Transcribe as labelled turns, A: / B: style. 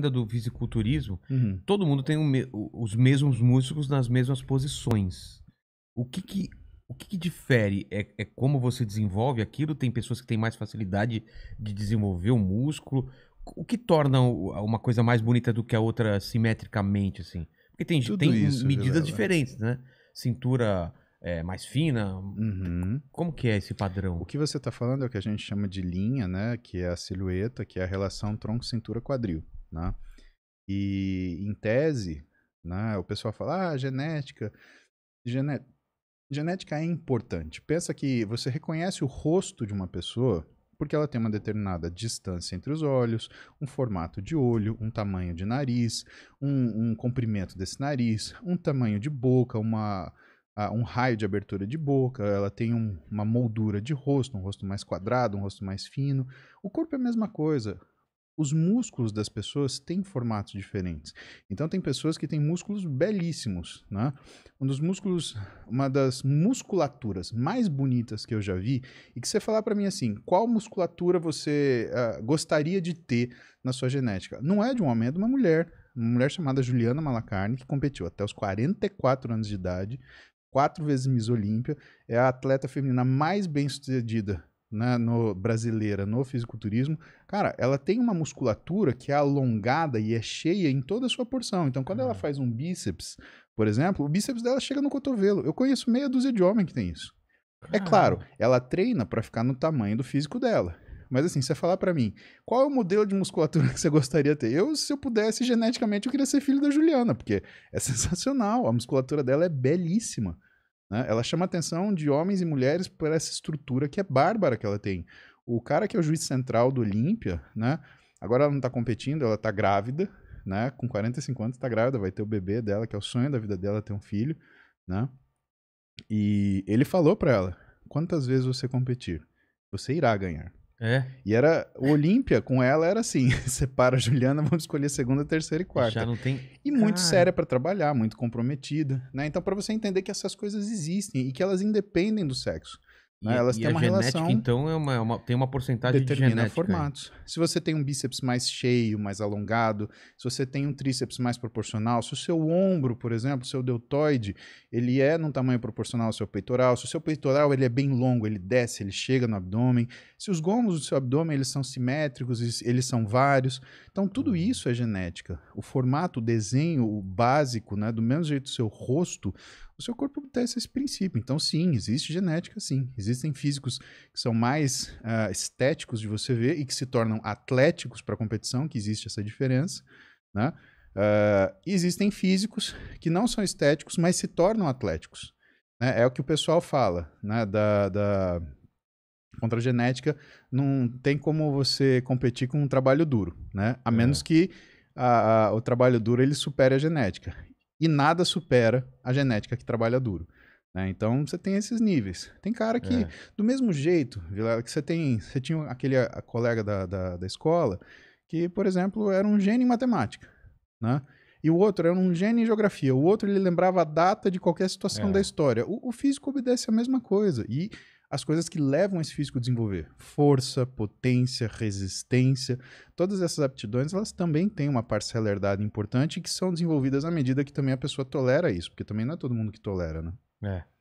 A: ainda do fisiculturismo, uhum. todo mundo tem um, os mesmos músculos nas mesmas posições. O que que, o que, que difere? É, é, como você desenvolve aquilo? Tem pessoas que têm mais facilidade de desenvolver o músculo. O que torna uma coisa mais bonita do que a outra simetricamente, assim? Porque tem, tem isso, medidas Vilela. diferentes, né? Cintura é, mais fina? Uhum. Como que é esse padrão? O que você está falando é o que a gente chama de linha, né? Que é a silhueta, que é a relação tronco-cintura-quadril. Né? E em tese, né, o pessoal fala, ah, genética, gené genética é importante. Pensa que você reconhece o rosto de uma pessoa porque ela tem uma determinada distância entre os olhos, um formato de olho, um tamanho de nariz, um, um comprimento desse nariz, um tamanho de boca, uma, uh, um raio de abertura de boca, ela tem um, uma moldura de rosto, um rosto mais quadrado, um rosto mais fino. O corpo é a mesma coisa os músculos das pessoas têm formatos diferentes. Então tem pessoas que têm músculos belíssimos, né? Um dos músculos, uma das musculaturas mais bonitas que eu já vi e que você falar para mim assim, qual musculatura você uh, gostaria de ter na sua genética? Não é de um homem, é de uma mulher. Uma mulher chamada Juliana Malacarne, que competiu até os 44 anos de idade, quatro vezes Miss Olímpia, é a atleta feminina mais bem sucedida na, né, no, brasileira no fisiculturismo, cara, ela tem uma musculatura que é alongada e é cheia em toda a sua porção. Então, quando uhum. ela faz um bíceps, por exemplo, o bíceps dela chega no cotovelo. Eu conheço meia dúzia de homens que tem isso. Uhum. É claro, ela treina para ficar no tamanho do físico dela. Mas assim, você falar para mim, qual é o modelo de musculatura que você gostaria de ter? Eu, se eu pudesse, geneticamente, eu queria ser filho da Juliana, porque é sensacional. A musculatura dela é belíssima. Né? Ela chama a atenção de homens e mulheres por essa estrutura que é bárbara que ela tem. O cara que é o juiz central do Olímpia, né? agora ela não está competindo, ela está grávida, né? com 45 anos está grávida, vai ter o bebê dela, que é o sonho da vida dela, ter um filho. Né? E ele falou para ela, quantas vezes você competir, você irá ganhar. É. E era o Olímpia, com ela era assim: separa a Juliana, vamos escolher segunda, terceira e quarta. Já não tem. E muito ah. séria para trabalhar, muito comprometida, né? Então para você entender que essas coisas existem e que elas independem do sexo. Né? E, Elas e têm uma genética, relação. Então, é uma, é uma, tem uma porcentagem determina de genética. É. formatos. Se você tem um bíceps mais cheio, mais alongado, se você tem um tríceps mais proporcional, se o seu ombro, por exemplo, seu deltoide, ele é num tamanho proporcional ao seu peitoral, se o seu peitoral ele é bem longo, ele desce, ele chega no abdômen, se os gomos do seu abdômen eles são simétricos, eles são vários. Então, tudo uhum. isso é genética. O formato, o desenho o básico, né? do mesmo jeito o seu rosto, o seu corpo obtece esse princípio. Então, sim, existe genética, sim. Existem físicos que são mais uh, estéticos de você ver e que se tornam atléticos para competição, que existe essa diferença. Né? Uh, existem físicos que não são estéticos, mas se tornam atléticos. Né? É o que o pessoal fala né? da, da contragenética. Não tem como você competir com um trabalho duro, né? a é. menos é. que a, a, o trabalho duro ele supere a genética. E nada supera a genética que trabalha duro. Né? Então você tem esses níveis. Tem cara que, é. do mesmo jeito, que você tem. Você tinha aquele a colega da, da, da, escola que, por exemplo, era um gênio em matemática. Né? E o outro era um gênio em geografia. O outro ele lembrava a data de qualquer situação é. da história. O, o físico obedece a mesma coisa. E as coisas que levam esse físico a desenvolver. Força, potência, resistência, todas essas aptidões, elas também têm uma parcela herdada importante que são desenvolvidas à medida que também a pessoa tolera isso, porque também não é todo mundo que tolera, né? É.